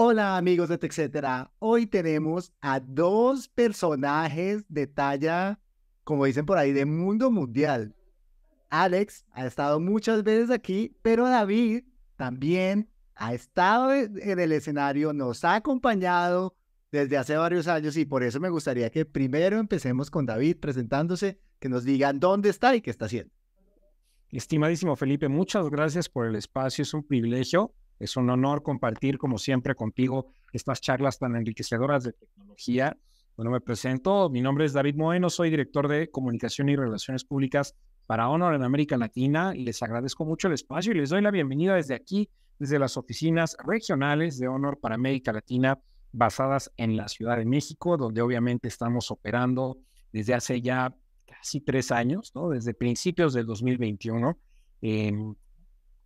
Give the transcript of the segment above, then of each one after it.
Hola amigos de TechCetera, hoy tenemos a dos personajes de talla, como dicen por ahí, de mundo mundial. Alex ha estado muchas veces aquí, pero David también ha estado en el escenario, nos ha acompañado desde hace varios años y por eso me gustaría que primero empecemos con David presentándose, que nos digan dónde está y qué está haciendo. Estimadísimo Felipe, muchas gracias por el espacio, es un privilegio es un honor compartir, como siempre, contigo estas charlas tan enriquecedoras de tecnología. Bueno, me presento. Mi nombre es David Moeno, soy director de Comunicación y Relaciones Públicas para Honor en América Latina y les agradezco mucho el espacio y les doy la bienvenida desde aquí, desde las oficinas regionales de Honor para América Latina basadas en la Ciudad de México, donde obviamente estamos operando desde hace ya casi tres años, ¿no? desde principios del 2021.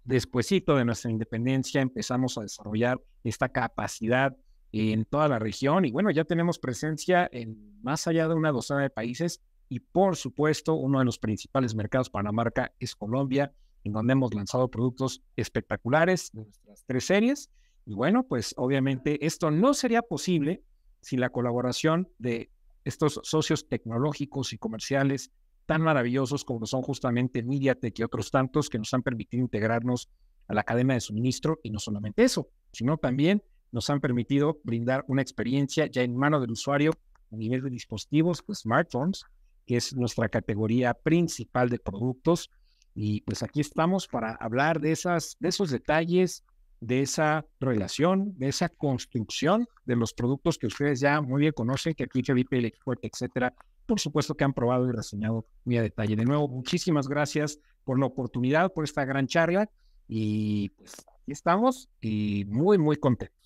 Despuésito de nuestra independencia empezamos a desarrollar esta capacidad en toda la región y bueno, ya tenemos presencia en más allá de una docena de países y por supuesto uno de los principales mercados para la marca es Colombia, en donde hemos lanzado productos espectaculares de nuestras tres series y bueno, pues obviamente esto no sería posible sin la colaboración de estos socios tecnológicos y comerciales tan maravillosos como son justamente MediaTek y otros tantos que nos han permitido integrarnos a la cadena de suministro y no solamente eso, sino también nos han permitido brindar una experiencia ya en mano del usuario a nivel de dispositivos, pues smartphones, que es nuestra categoría principal de productos. Y pues aquí estamos para hablar de, esas, de esos detalles, de esa relación, de esa construcción de los productos que ustedes ya muy bien conocen, que aquí VIP, el etcétera, por supuesto que han probado y reseñado muy a detalle. De nuevo, muchísimas gracias por la oportunidad, por esta gran charla y pues aquí estamos y muy, muy contentos.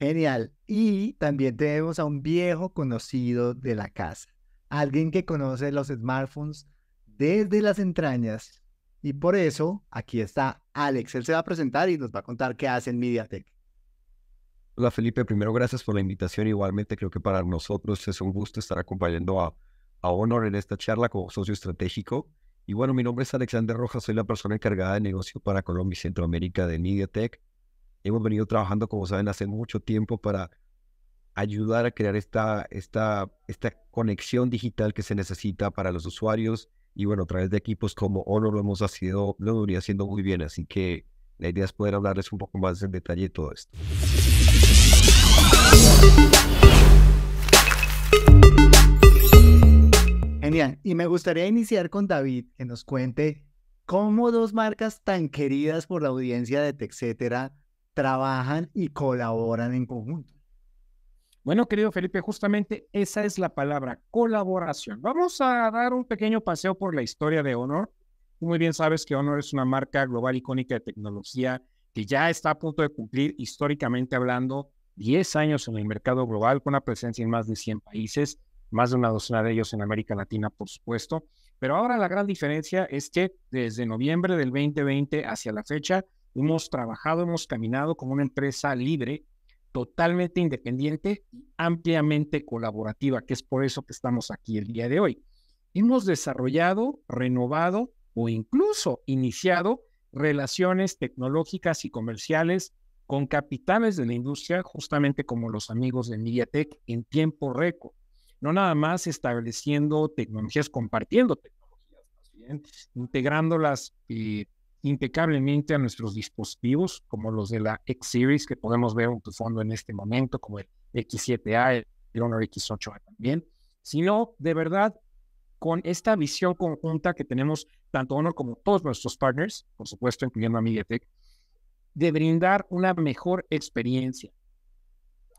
Genial. Y también tenemos a un viejo conocido de la casa, alguien que conoce los smartphones desde las entrañas. Y por eso aquí está Alex. Él se va a presentar y nos va a contar qué hace en MediaTek. Hola Felipe, primero gracias por la invitación. Igualmente creo que para nosotros es un gusto estar acompañando a, Honor en esta charla como socio estratégico. Y bueno, mi nombre es Alexander Rojas, soy la persona encargada de negocio para Colombia y Centroamérica de MediaTek. Hemos venido trabajando, como saben, hace mucho tiempo para ayudar a crear esta, esta, esta conexión digital que se necesita para los usuarios. Y bueno, a través de equipos como Honor lo hemos sido, lo venido haciendo muy bien. Así que la idea es poder hablarles un poco más en detalle de todo esto. Genial. Y me gustaría iniciar con David, que nos cuente cómo dos marcas tan queridas por la audiencia de TechCetera trabajan y colaboran en conjunto. Bueno, querido Felipe, justamente esa es la palabra, colaboración. Vamos a dar un pequeño paseo por la historia de Honor. Tú muy bien sabes que Honor es una marca global icónica de tecnología que ya está a punto de cumplir, históricamente hablando, 10 años en el mercado global, con una presencia en más de 100 países, más de una docena de ellos en América Latina, por supuesto. Pero ahora la gran diferencia es que desde noviembre del 2020 hacia la fecha, hemos trabajado, hemos caminado como una empresa libre, totalmente independiente y ampliamente colaborativa, que es por eso que estamos aquí el día de hoy. Hemos desarrollado, renovado o incluso iniciado relaciones tecnológicas y comerciales con capitales de la industria, justamente como los amigos de MediaTek, en tiempo récord. No nada más estableciendo tecnologías, compartiendo tecnologías, más bien, integrándolas eh, impecablemente a nuestros dispositivos, como los de la X-Series, que podemos ver en tu fondo en este momento, como el X7A, el Honor X8A también, sino de verdad con esta visión conjunta que tenemos tanto Honor como todos nuestros partners, por supuesto, incluyendo a MediaTek, de brindar una mejor experiencia.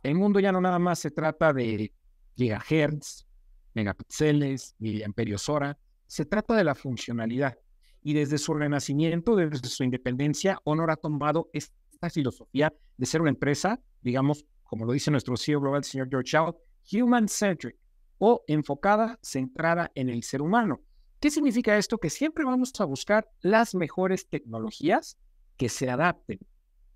El mundo ya no nada más se trata de gigahertz, megapíxeles, miliamperios hora, se trata de la funcionalidad. Y desde su renacimiento, desde su independencia, Honor ha tomado esta filosofía de ser una empresa, digamos, como lo dice nuestro CEO global, el señor George Shaw, human-centric o enfocada, centrada en el ser humano. ¿Qué significa esto? Que siempre vamos a buscar las mejores tecnologías que se adapten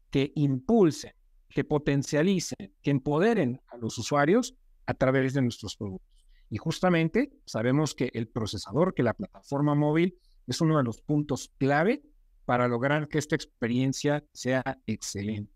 que impulsen, que potencialicen, que empoderen a los usuarios a través de nuestros productos. Y justamente sabemos que el procesador, que la plataforma móvil, es uno de los puntos clave para lograr que esta experiencia sea excelente.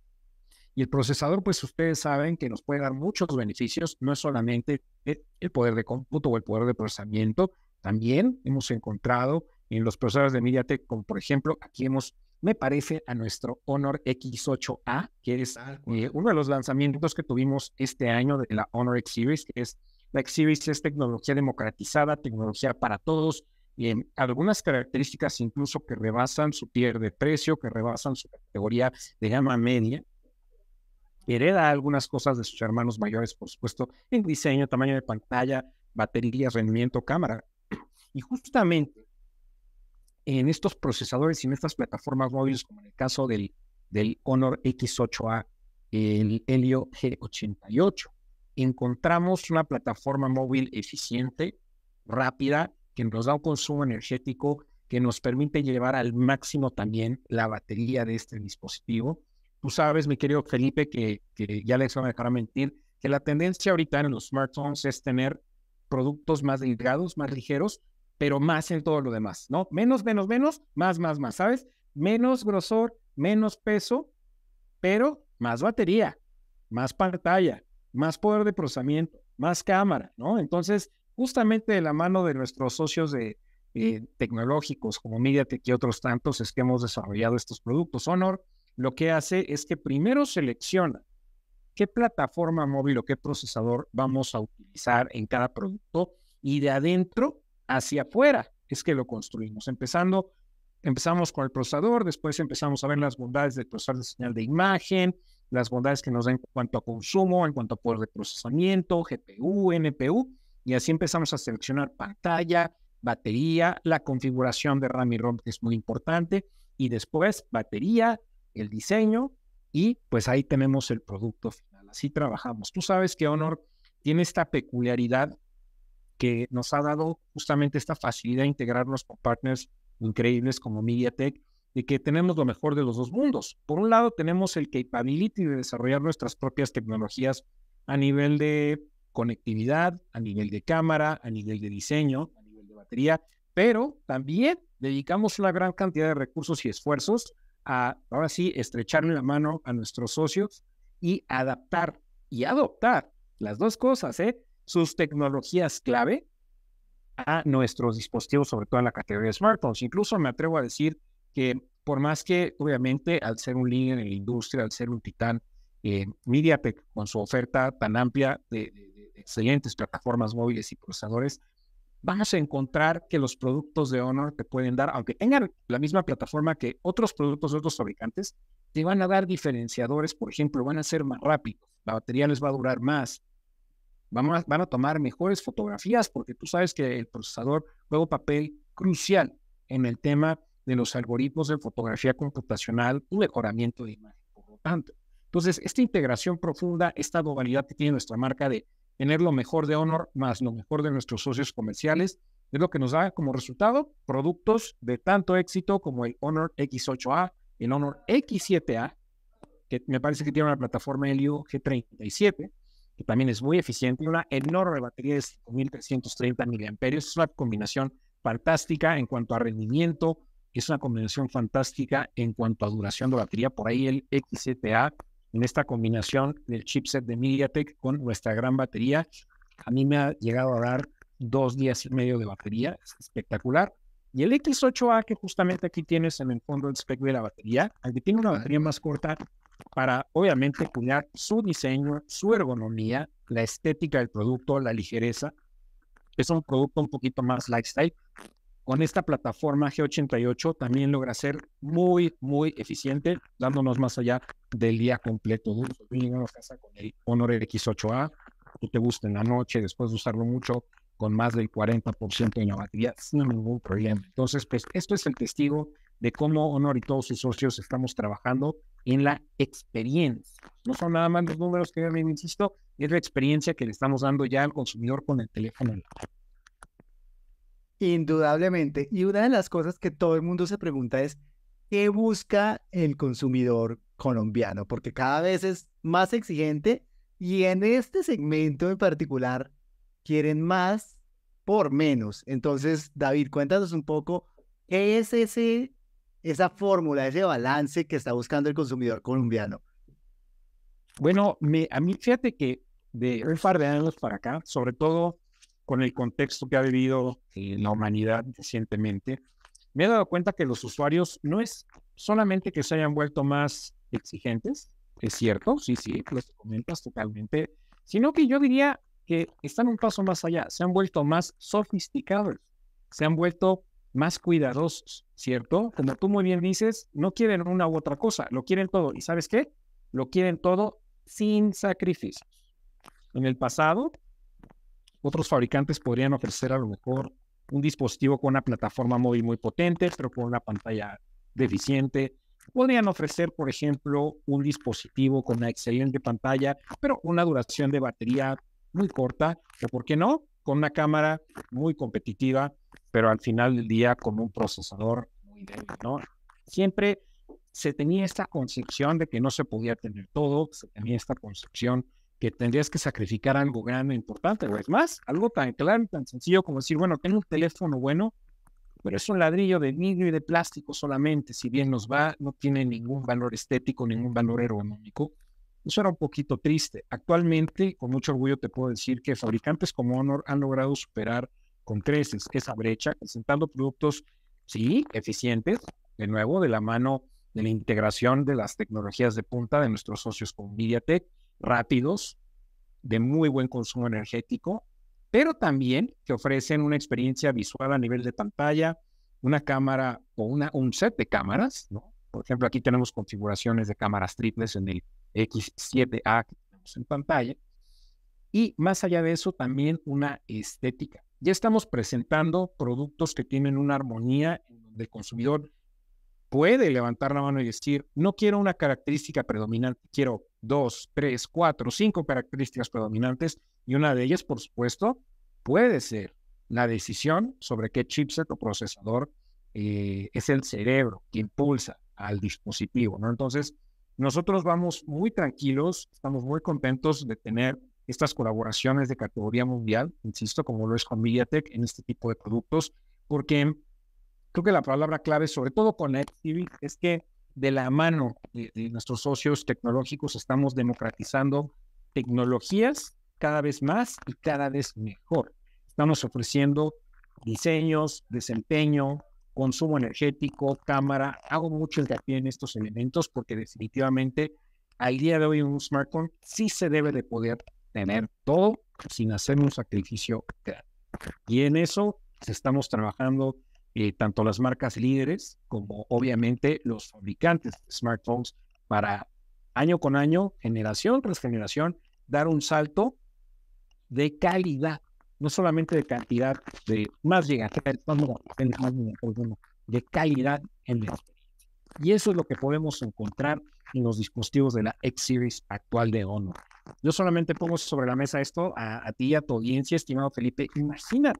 Y el procesador, pues ustedes saben que nos puede dar muchos beneficios, no es solamente el poder de cómputo o el poder de procesamiento, también hemos encontrado en los procesadores de MediaTek, como por ejemplo, aquí hemos me parece, a nuestro Honor X8A, que es eh, uno de los lanzamientos que tuvimos este año de la Honor X Series, que es la X Series es tecnología democratizada, tecnología para todos, eh, algunas características incluso que rebasan su tier de precio, que rebasan su categoría de gama media. Hereda algunas cosas de sus hermanos mayores, por supuesto, en diseño, tamaño de pantalla, batería, rendimiento, cámara. Y justamente en estos procesadores y en estas plataformas móviles, como en el caso del, del Honor X8A, el Helio G88. Encontramos una plataforma móvil eficiente, rápida, que nos da un consumo energético que nos permite llevar al máximo también la batería de este dispositivo. Tú sabes, mi querido Felipe, que, que ya les voy a dejar mentir, que la tendencia ahorita en los smartphones es tener productos más delgados, más ligeros, pero más en todo lo demás, ¿no? Menos, menos, menos, más, más, más, ¿sabes? Menos grosor, menos peso, pero más batería, más pantalla, más poder de procesamiento, más cámara, ¿no? Entonces, justamente de la mano de nuestros socios de, eh, tecnológicos como MediaTek y otros tantos es que hemos desarrollado estos productos. Honor lo que hace es que primero selecciona qué plataforma móvil o qué procesador vamos a utilizar en cada producto y de adentro hacia afuera es que lo construimos, empezando empezamos con el procesador, después empezamos a ver las bondades del procesador de señal de imagen, las bondades que nos dan en cuanto a consumo, en cuanto a poder de procesamiento, GPU, NPU, y así empezamos a seleccionar pantalla, batería, la configuración de RAM y ROM, que es muy importante, y después batería, el diseño, y pues ahí tenemos el producto final. Así trabajamos. Tú sabes que Honor tiene esta peculiaridad que nos ha dado justamente esta facilidad de integrarnos con partners increíbles como MediaTek, de que tenemos lo mejor de los dos mundos. Por un lado, tenemos el capability de desarrollar nuestras propias tecnologías a nivel de conectividad, a nivel de cámara, a nivel de diseño, a nivel de batería, pero también dedicamos una gran cantidad de recursos y esfuerzos a, ahora sí, estrecharle la mano a nuestros socios y adaptar y adoptar las dos cosas, ¿eh? sus tecnologías clave a nuestros dispositivos, sobre todo en la categoría de smartphones. Incluso me atrevo a decir que por más que obviamente al ser un líder en la industria, al ser un titán, en eh, MediaTek con su oferta tan amplia de, de, excelentes plataformas móviles y procesadores, vas a encontrar que los productos de Honor te pueden dar, aunque tengan la misma plataforma que otros productos de otros fabricantes, te van a dar diferenciadores, por ejemplo, van a ser más rápidos, la batería les va a durar más, Vamos van a tomar mejores fotografías porque tú sabes que el procesador juega un papel crucial en el tema de los algoritmos de fotografía computacional, y mejoramiento de imagen, por lo tanto. Entonces, esta integración profunda, esta dualidad que tiene nuestra marca de tener lo mejor de Honor más lo mejor de nuestros socios comerciales, es lo que nos da como resultado productos de tanto éxito como el Honor X8A, el Honor X7A, que me parece que tiene una plataforma Helio G37, también es muy eficiente, una enorme batería de 5.330 mAh. Es una combinación fantástica en cuanto a rendimiento, es una combinación fantástica en cuanto a duración de batería. Por ahí el X7A en esta combinación del chipset de MediaTek con nuestra gran batería, a mí me ha llegado a dar dos días y medio de batería, es espectacular. Y el X8A, que justamente aquí tienes en el fondo el spec de la batería, aunque tiene una batería más corta, para obviamente cuidar su diseño, su ergonomía, la estética del producto, la ligereza. Es un producto un poquito más lifestyle. Con esta plataforma G88 también logra ser muy, muy eficiente, dándonos más allá del día completo. Tú a casa con el Honor X8A, tú te gusta en la noche, después de usarlo mucho, con más del 40% de la batería, sin ningún problema. Entonces, pues esto es el testigo de cómo Honor y todos sus socios estamos trabajando en la experiencia. No son nada más los números que yo me insisto, es la experiencia que le estamos dando ya al consumidor con el teléfono Indudablemente. Y una de las cosas que todo el mundo se pregunta es, ¿qué busca el consumidor colombiano? Porque cada vez es más exigente y en este segmento en particular quieren más por menos. Entonces, David, cuéntanos un poco qué es ese esa fórmula, ese balance que está buscando el consumidor colombiano? Bueno, a mí fíjate que de un par de años para acá, sobre todo con el contexto que ha vivido eh, la humanidad recientemente, me he dado cuenta que los usuarios no es solamente que se hayan vuelto más exigentes, es cierto, sí, sí, lo comentas totalmente, sino que yo diría que están un paso más allá, se han vuelto más sofisticados, se han vuelto más cuidadosos, ¿cierto? Como tú muy bien dices, no quieren una u otra cosa, lo quieren todo. ¿Y sabes qué? Lo quieren todo sin sacrificios. En el pasado, otros fabricantes podrían ofrecer a lo mejor un dispositivo con una plataforma móvil muy potente, pero con una pantalla deficiente. Podrían ofrecer, por ejemplo, un dispositivo con una excelente pantalla, pero una duración de batería muy corta, o por qué no, con una cámara muy competitiva, pero al final del día con un procesador muy débil, ¿no? Siempre se tenía esta concepción de que no se podía tener todo, se tenía esta concepción que tendrías que sacrificar algo grande, e importante, es más, algo tan claro, tan sencillo como decir, bueno, tengo un teléfono bueno, pero es un ladrillo de vidrio y de plástico solamente, si bien nos va, no tiene ningún valor estético, ningún valor ergonómico. Eso era un poquito triste. Actualmente, con mucho orgullo te puedo decir que fabricantes como Honor han logrado superar con creces esa brecha, presentando productos, sí, eficientes, de nuevo, de la mano de la integración de las tecnologías de punta de nuestros socios con MediaTek, rápidos, de muy buen consumo energético, pero también que ofrecen una experiencia visual a nivel de pantalla, una cámara o un set de cámaras, ¿no? Por ejemplo, aquí tenemos configuraciones de cámaras triples en el X7A que tenemos en pantalla. Y más allá de eso, también una estética. Ya estamos presentando productos que tienen una armonía en donde el consumidor puede levantar la mano y decir, no quiero una característica predominante, quiero dos, tres, cuatro, cinco características predominantes y una de ellas, por supuesto, puede ser la decisión sobre qué chipset o procesador eh, es el cerebro que impulsa al dispositivo, ¿no? Entonces, nosotros vamos muy tranquilos, estamos muy contentos de tener estas colaboraciones de categoría mundial, insisto, como lo es con MediaTek en este tipo de productos, porque creo que la palabra clave, sobre todo con NetTV, es que de la mano de, nuestros socios tecnológicos estamos democratizando tecnologías cada vez más y cada vez mejor. Estamos ofreciendo diseños, desempeño, consumo energético, cámara. Hago mucho hincapié en estos elementos porque definitivamente al día de hoy un smartphone sí se debe de poder tener todo sin hacer un sacrificio Y en eso estamos trabajando eh, tanto las marcas líderes como obviamente los fabricantes de smartphones para año con año, generación tras generación, dar un salto de calidad no solamente de cantidad de más llega de calidad en la Y eso es lo que podemos encontrar en los dispositivos de la X-Series actual de Honor. Yo solamente pongo sobre la mesa esto a, ti y a tu audiencia, estimado Felipe. Imagina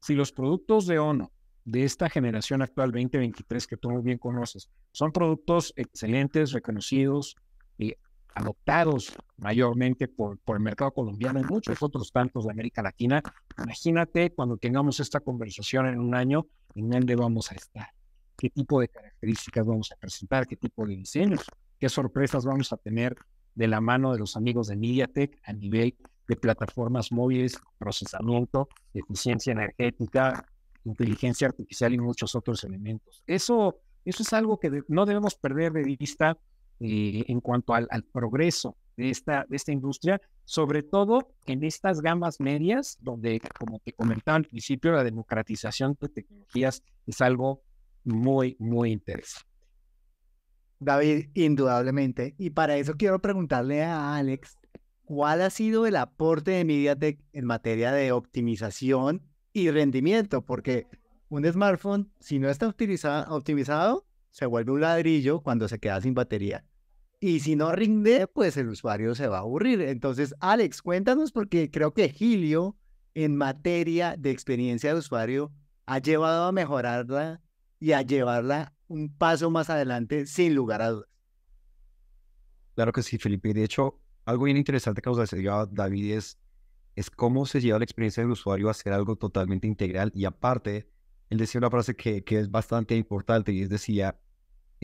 si los productos de Honor de esta generación actual 2023 que tú muy bien conoces son productos excelentes, reconocidos, y eh, adoptados mayormente por, por el mercado colombiano y muchos otros tantos de América Latina. Imagínate cuando tengamos esta conversación en un año, en dónde vamos a estar, qué tipo de características vamos a presentar, qué tipo de diseños, qué sorpresas vamos a tener de la mano de los amigos de MediaTek a nivel de plataformas móviles, procesamiento, eficiencia energética, inteligencia artificial y muchos otros elementos. Eso, eso es algo que no debemos perder de vista eh, en cuanto al, progreso de esta, de esta industria, sobre todo en estas gamas medias, donde, como te comentaba al principio, la democratización de tecnologías es algo muy, muy interesante. David, indudablemente. Y para eso quiero preguntarle a Alex, ¿cuál ha sido el aporte de MediaTek en materia de optimización y rendimiento? Porque un smartphone, si no está optimizado, se vuelve un ladrillo cuando se queda sin batería. Y si no rinde, pues el usuario se va a aburrir. Entonces, Alex, cuéntanos porque creo que Gilio en materia de experiencia de usuario ha llevado a mejorarla y a llevarla un paso más adelante sin lugar a dudas. Claro que sí, Felipe. De hecho, algo bien interesante que nos decía David es, es cómo se lleva la experiencia del usuario a hacer algo totalmente integral y aparte, él decía una frase que, que es bastante importante y es decía,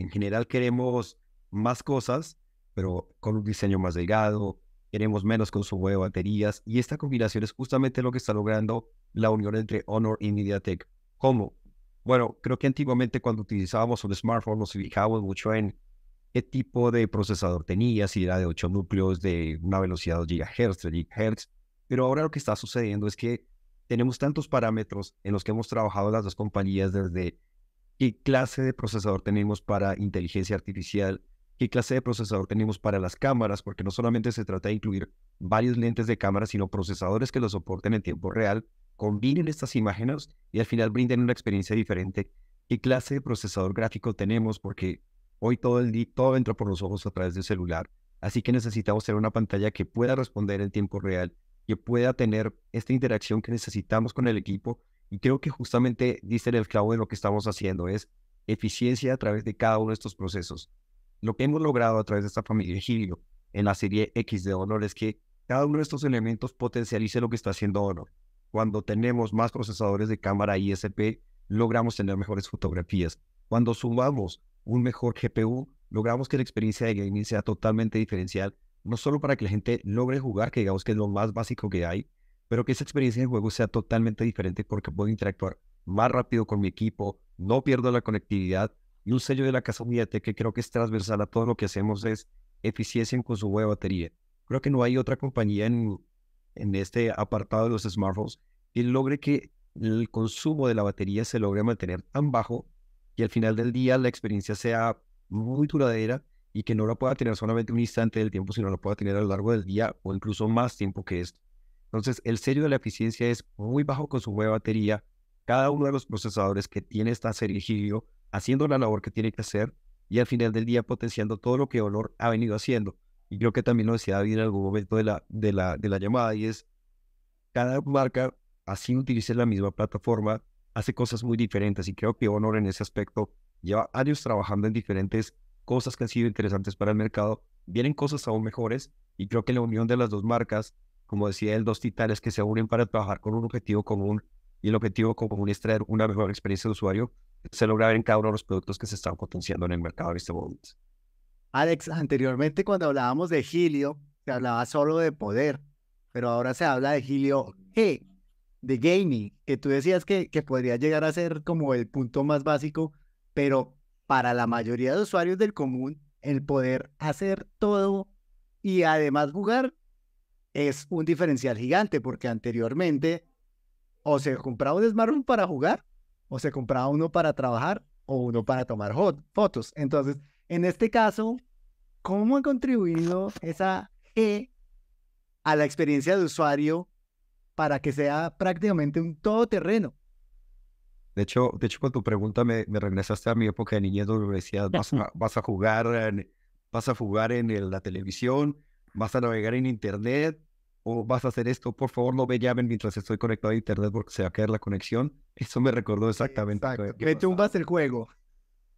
en general queremos más cosas, pero con un diseño más delgado, queremos menos consumo de baterías y esta combinación es justamente lo que está logrando la unión entre Honor y MediaTek. ¿Cómo? Bueno, creo que antiguamente cuando utilizábamos un smartphone nos fijábamos mucho en qué tipo de procesador tenía, si era de 8 núcleos, de una velocidad de 2 GHz, 3 GHz, pero ahora lo que está sucediendo es que tenemos tantos parámetros en los que hemos trabajado las dos compañías desde qué clase de procesador tenemos para inteligencia artificial, qué clase de procesador tenemos para las cámaras, porque no solamente se trata de incluir varios lentes de cámara, sino procesadores que lo soporten en tiempo real, combinen estas imágenes y al final brinden una experiencia diferente. ¿Qué clase de procesador gráfico tenemos? Porque hoy todo, el día, todo entra por los ojos a través del celular, así que necesitamos tener una pantalla que pueda responder en tiempo real, que pueda tener esta interacción que necesitamos con el equipo y creo que justamente dice el clavo de lo que estamos haciendo, es eficiencia a través de cada uno de estos procesos. Lo que hemos logrado a través de esta familia Gilio en la serie X de Honor es que cada uno de estos elementos potencialice lo que está haciendo Honor. Cuando tenemos más procesadores de cámara ISP, logramos tener mejores fotografías. Cuando sumamos un mejor GPU, logramos que la experiencia de gaming sea totalmente diferencial, no solo para que la gente logre jugar, que digamos que es lo más básico que hay, pero que esa experiencia de juego sea totalmente diferente porque puedo interactuar más rápido con mi equipo, no pierdo la conectividad. Y un sello de la Casa Unidad que creo que es transversal a todo lo que hacemos es eficiencia en consumo de batería. Creo que no hay otra compañía en, en este apartado de los smartphones que logre que el consumo de la batería se logre mantener tan bajo y al final del día la experiencia sea muy duradera y que no la pueda tener solamente un instante del tiempo, sino la pueda tener a lo largo del día o incluso más tiempo que esto. Entonces, el serio de la eficiencia es muy bajo con su de batería. Cada uno de los procesadores que tiene está serigido, haciendo la labor que tiene que hacer y al final del día potenciando todo lo que Honor ha venido haciendo. Y creo que también lo decía David en algún momento de la, de la, de la llamada y es, cada marca, así utiliza la misma plataforma, hace cosas muy diferentes y creo que Honor en ese aspecto lleva años trabajando en diferentes cosas que han sido interesantes para el mercado, vienen cosas aún mejores y creo que la unión de las dos marcas como decía él, dos titanes que se unen para trabajar con un objetivo común y el objetivo común es traer una mejor experiencia de usuario, se logra ver en cada uno de los productos que se están potenciando en el mercado de este momento. Alex, anteriormente cuando hablábamos de Gilio, se hablaba solo de poder, pero ahora se habla de Gilio G, de gaming, que tú decías que, que podría llegar a ser como el punto más básico, pero para la mayoría de usuarios del común, el poder hacer todo y además jugar es un diferencial gigante porque anteriormente o se compraba un smartphone para jugar o se compraba uno para trabajar o uno para tomar fotos. Entonces, en este caso, ¿cómo ha contribuido esa E a la experiencia de usuario para que sea prácticamente un todoterreno? De hecho, de hecho con tu pregunta me, regresaste a mi época de niñez donde decías, vas a, jugar, en, vas a jugar en la televisión, vas a navegar en Internet o vas a hacer esto, por favor no me llamen mientras estoy conectado a Internet porque se va a caer la conexión. Eso me recordó exactamente. Me tumbas el juego.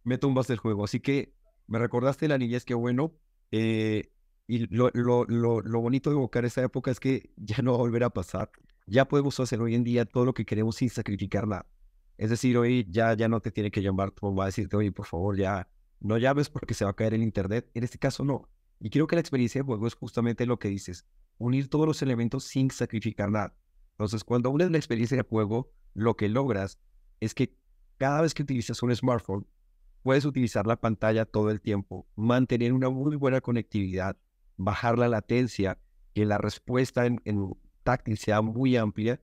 Me tumbas el juego. Así que me recordaste la niñez, qué bueno. Eh, y lo, lo, lo, lo, bonito de evocar esa época es que ya no va a volver a pasar. Ya podemos hacer hoy en día todo lo que queremos sin sacrificar nada. Es decir, hoy ya, ya no te tiene que llamar, tu mamá a decirte, oye, por favor, ya no llames porque se va a caer el internet. En este caso, no. Y creo que la experiencia de juego es justamente lo que dices, unir todos los elementos sin sacrificar nada. Entonces, cuando unes la experiencia de juego, lo que logras es que cada vez que utilizas un smartphone, puedes utilizar la pantalla todo el tiempo, mantener una muy buena conectividad, bajar la latencia, que la respuesta en, táctil sea muy amplia.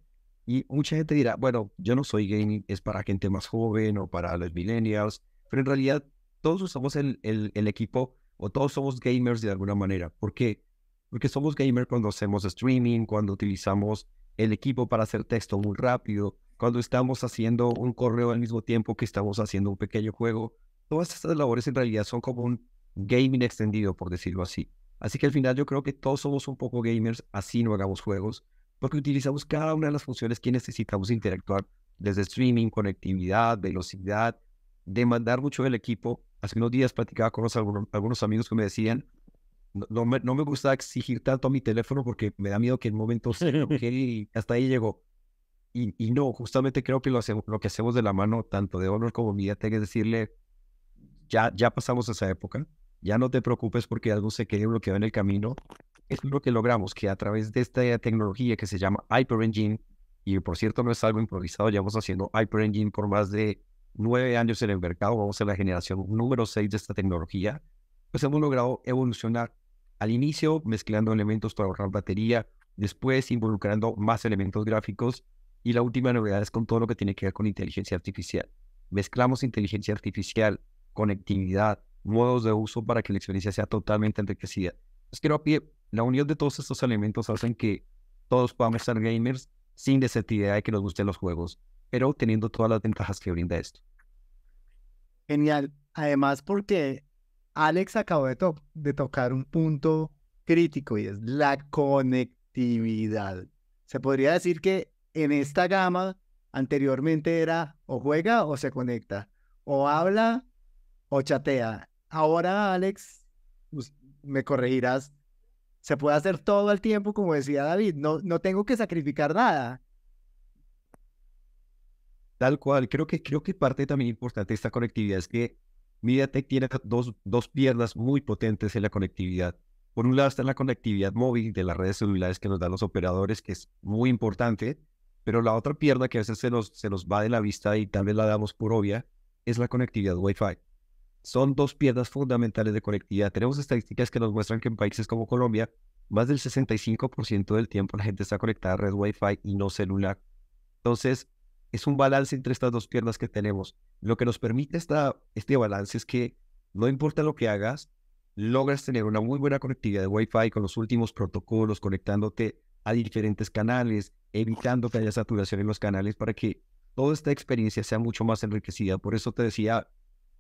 Y mucha gente dirá, bueno, yo no soy gaming, es para gente más joven o para los millennials, pero en realidad todos usamos el, el equipo o todos somos gamers de alguna manera. ¿Por qué? Porque somos gamers cuando hacemos streaming, cuando utilizamos el equipo para hacer texto muy rápido, cuando estamos haciendo un correo al mismo tiempo que estamos haciendo un pequeño juego. Todas estas labores en realidad son como un gaming extendido, por decirlo así. Así que al final yo creo que todos somos un poco gamers, así no hagamos juegos, porque utilizamos cada una de las funciones que necesitamos interactuar, desde streaming, conectividad, velocidad, demandar mucho del equipo hace unos días platicaba con algunos amigos que me decían, no, no, me, gusta exigir tanto a mi teléfono porque me da miedo que en momentos y hasta ahí llegó. Y, y, no, justamente creo que lo, hacemos, lo que hacemos de la mano, tanto de Honor como Mediatek, es decirle, ya, ya pasamos esa época, ya no te preocupes porque algo se quedó bloqueado en el camino. Es lo que logramos, que a través de esta tecnología que se llama Hyper Engine, y por cierto no es algo improvisado, ya vamos haciendo Hyper Engine por más de nueve años en el mercado, vamos a ser la generación número seis de esta tecnología, pues hemos logrado evolucionar al inicio mezclando elementos para ahorrar batería, después involucrando más elementos gráficos y la última novedad es con todo lo que tiene que ver con inteligencia artificial. Mezclamos inteligencia artificial, conectividad, modos de uso para que la experiencia sea totalmente enriquecida. Es que pie la unión de todos estos elementos hacen que todos podamos ser gamers sin necesidad de que nos gusten los juegos pero obteniendo todas las ventajas que brinda esto. Genial. Además, porque Alex acabó de, tocar un punto crítico y es la conectividad. Se podría decir que en esta gama anteriormente era o juega o se conecta, o habla o chatea. Ahora, Alex, me corregirás, se puede hacer todo el tiempo, como decía David, no, no tengo que sacrificar nada. Tal cual, creo que, creo que parte también importante de esta conectividad es que MediaTek tiene dos, dos piernas muy potentes en la conectividad. Por un lado está la conectividad móvil de las redes celulares que nos dan los operadores, que es muy importante, pero la otra pierna que a veces se nos, se nos va de la vista y tal vez la damos por obvia, es la conectividad Wi-Fi. Son dos piernas fundamentales de conectividad. Tenemos estadísticas que nos muestran que en países como Colombia, más del 65% del tiempo la gente está conectada a red Wi-Fi y no celular. Entonces, es un balance entre estas dos piernas que tenemos. Lo que nos permite esta, este balance es que no importa lo que hagas, logras tener una muy buena conectividad de Wi-Fi con los últimos protocolos, conectándote a diferentes canales, evitando que haya saturación en los canales para que toda esta experiencia sea mucho más enriquecida. Por eso te decía,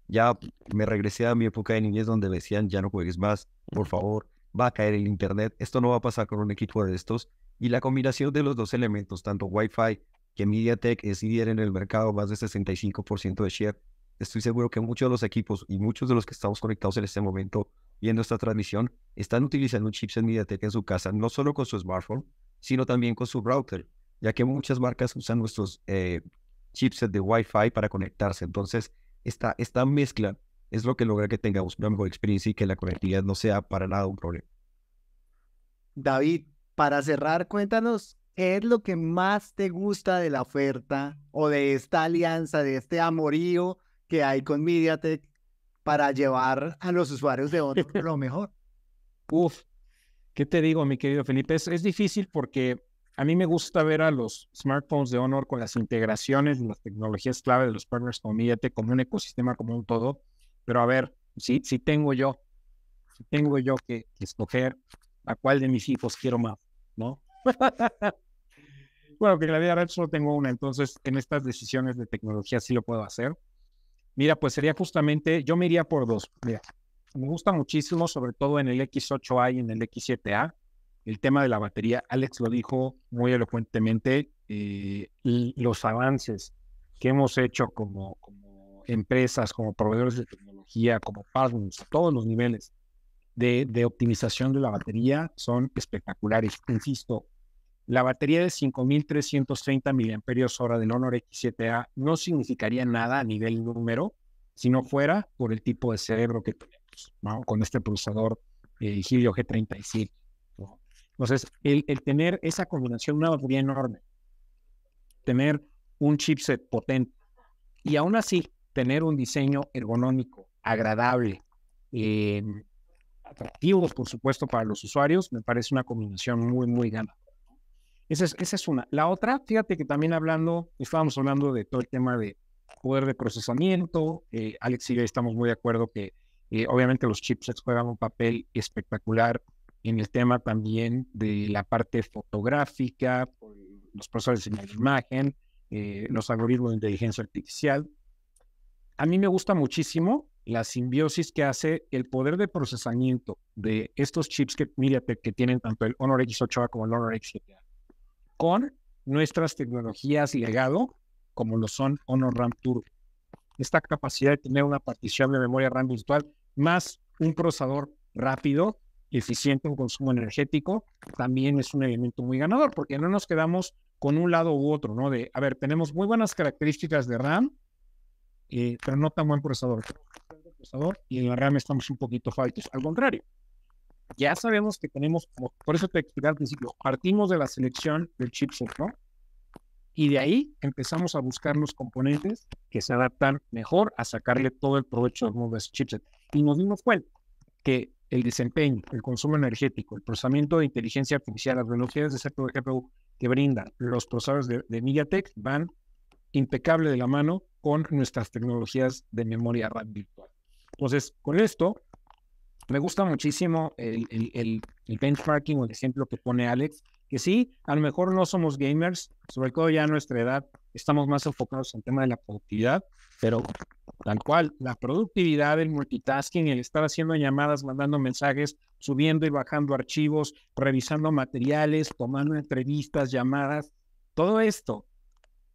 ya me regresé a mi época de niñez donde decían, ya no juegues más, por favor, va a caer el Internet, esto no va a pasar con un equipo de estos. Y la combinación de los dos elementos, tanto Wi-Fi que MediaTek es líder en el mercado, más del 65% de share. Estoy seguro que muchos de los equipos y muchos de los que estamos conectados en este momento viendo esta transmisión están utilizando un chipset MediaTek en su casa, no solo con su smartphone, sino también con su router, ya que muchas marcas usan nuestros eh, de Wi-Fi para conectarse. Entonces, esta, esta mezcla es lo que logra que tengamos una mejor experiencia y que la conectividad no sea para nada un problema. David, para cerrar, cuéntanos ¿Qué es lo que más te gusta de la oferta o de esta alianza, de este amorío que hay con MediaTek para llevar a los usuarios de Honor lo mejor? Uf, ¿qué te digo, mi querido Felipe? Es, difícil porque a mí me gusta ver a los smartphones de Honor con las integraciones y las tecnologías clave de los partners con MediaTek, como un ecosistema, como un todo. Pero a ver, si sí tengo yo, si tengo yo que escoger a cuál de mis hijos quiero más, ¿no? bueno, que en la vida real solo tengo una, entonces en estas decisiones de tecnología sí lo puedo hacer. Mira, pues sería justamente, yo me iría por dos. me gusta muchísimo, sobre todo en el X8A y en el X7A, el tema de la batería. Alex lo dijo muy elocuentemente, eh, los avances que hemos hecho como, empresas, como proveedores de tecnología, como partners, todos los niveles, de, optimización de la batería son espectaculares. Insisto, la batería de 5.330 mAh del Honor X7A no significaría nada a nivel número si no fuera por el tipo de cerebro que tenemos con este procesador eh, G37. Entonces, el, el, tener esa combinación, una batería enorme, tener un chipset potente y aún así tener un diseño ergonómico, agradable, eh, atractivos, por supuesto, para los usuarios, me parece una combinación muy, muy gana. Esa es, esa es una. La otra, fíjate que también hablando, estábamos hablando de todo el tema de poder de procesamiento. Eh, Alex y yo estamos muy de acuerdo que eh, obviamente los chipsets juegan un papel espectacular en el tema también de la parte fotográfica, los procesadores de imagen, eh, los algoritmos de inteligencia artificial. A mí me gusta muchísimo la simbiosis que hace el poder de procesamiento de estos chips que tienen tanto el Honor X8A como el Honor X7A con nuestras tecnologías legado como lo son Honor RAM Turbo. Esta capacidad de tener una partición de memoria RAM virtual más un procesador rápido, eficiente en consumo energético, también es un elemento muy ganador porque no nos quedamos con un lado u otro, ¿no? De, a ver, tenemos muy buenas características de RAM, eh, pero no tan buen procesador. Y en la RAM estamos un poquito faltos. Al contrario, ya sabemos que tenemos, por eso te expliqué al principio, partimos de la selección del chipset, ¿no? Y de ahí empezamos a buscar los componentes que se adaptan mejor a sacarle todo el provecho de ese chipset. Y nos dimos cuenta que el desempeño, el consumo energético, el procesamiento de inteligencia artificial, las velocidades de CPU que brindan los procesadores de MediaTek van impecable de la mano con nuestras tecnologías de memoria RAM virtual. Entonces, con esto, me gusta muchísimo el, el benchmarking o el ejemplo que pone Alex, que sí, a lo mejor no somos gamers, sobre todo ya a nuestra edad, estamos más enfocados en el tema de la productividad, pero tal cual, la productividad, el multitasking, el estar haciendo llamadas, mandando mensajes, subiendo y bajando archivos, revisando materiales, tomando entrevistas, llamadas, todo esto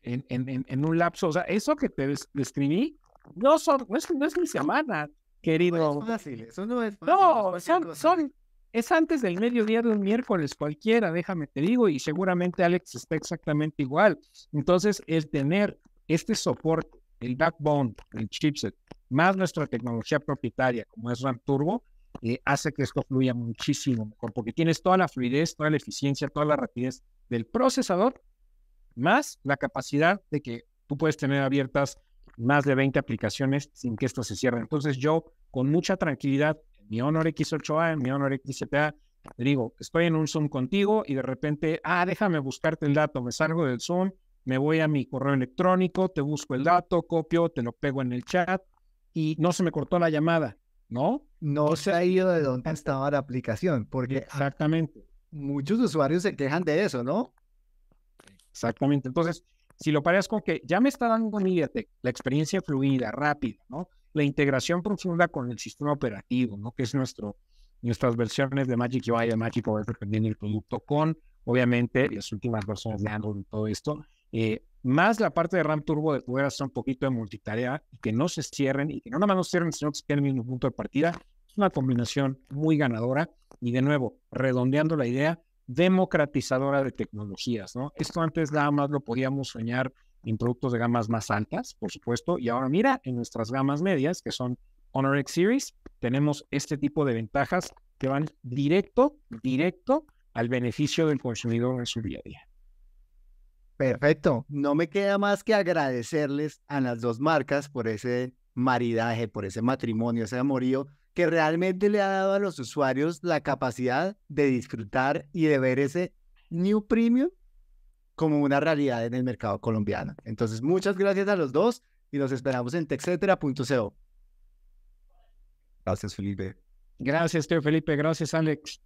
en, un lapso. O sea, eso que te describí no, son, no, es, mi semana, querido. No es fácil, son, son, es antes del mediodía de un miércoles cualquiera, déjame te digo, y seguramente Alex está exactamente igual. Entonces, el tener este soporte, el backbone, el chipset, más nuestra tecnología propietaria como es RAM Turbo, eh, hace que esto fluya muchísimo mejor, porque tienes toda la fluidez, toda la eficiencia, toda la rapidez del procesador más la capacidad de que tú puedes tener abiertas más de 20 aplicaciones sin que esto se cierre. Entonces yo con mucha tranquilidad, mi Honor X8A, en mi Honor X7A, digo, estoy en un Zoom contigo y de repente, ah, déjame buscarte el dato, me salgo del Zoom, me voy a mi correo electrónico, te busco el dato, copio, te lo pego en el chat y no se me cortó la llamada, ¿no? No se ha ido de donde estado la aplicación, porque... Exactamente. Muchos usuarios se quejan de eso, ¿no? Exactamente. Entonces, si lo pareas con que ya me está dando MediaTek la experiencia fluida, rápida, ¿no? La integración profunda con el sistema operativo, ¿no? Que es nuestro, nuestras versiones de Magic UI, de Magic OS, dependiendo el producto, con obviamente las últimas versiones de Android y todo esto, eh, más la parte de RAM Turbo de poder hacer un poquito de multitarea y que no se cierren y que no nada más no cierren, sino que se en el mismo punto de partida. Es una combinación muy ganadora y de nuevo, redondeando la idea, democratizadora de tecnologías, ¿no? Esto antes nada más lo podíamos soñar en productos de gamas más altas, por supuesto, y ahora mira, en nuestras gamas medias, que son Honor X Series, tenemos este tipo de ventajas que van directo, directo al beneficio del consumidor en su día a día. Perfecto. No me queda más que agradecerles a las dos marcas por ese maridaje, por ese matrimonio, ese amorío que realmente le ha dado a los usuarios la capacidad de disfrutar y de ver ese New Premium como una realidad en el mercado colombiano. Entonces, muchas gracias a los dos y nos esperamos en texetera.co. Gracias, Felipe. Gracias, Teo Felipe. Gracias, Alex.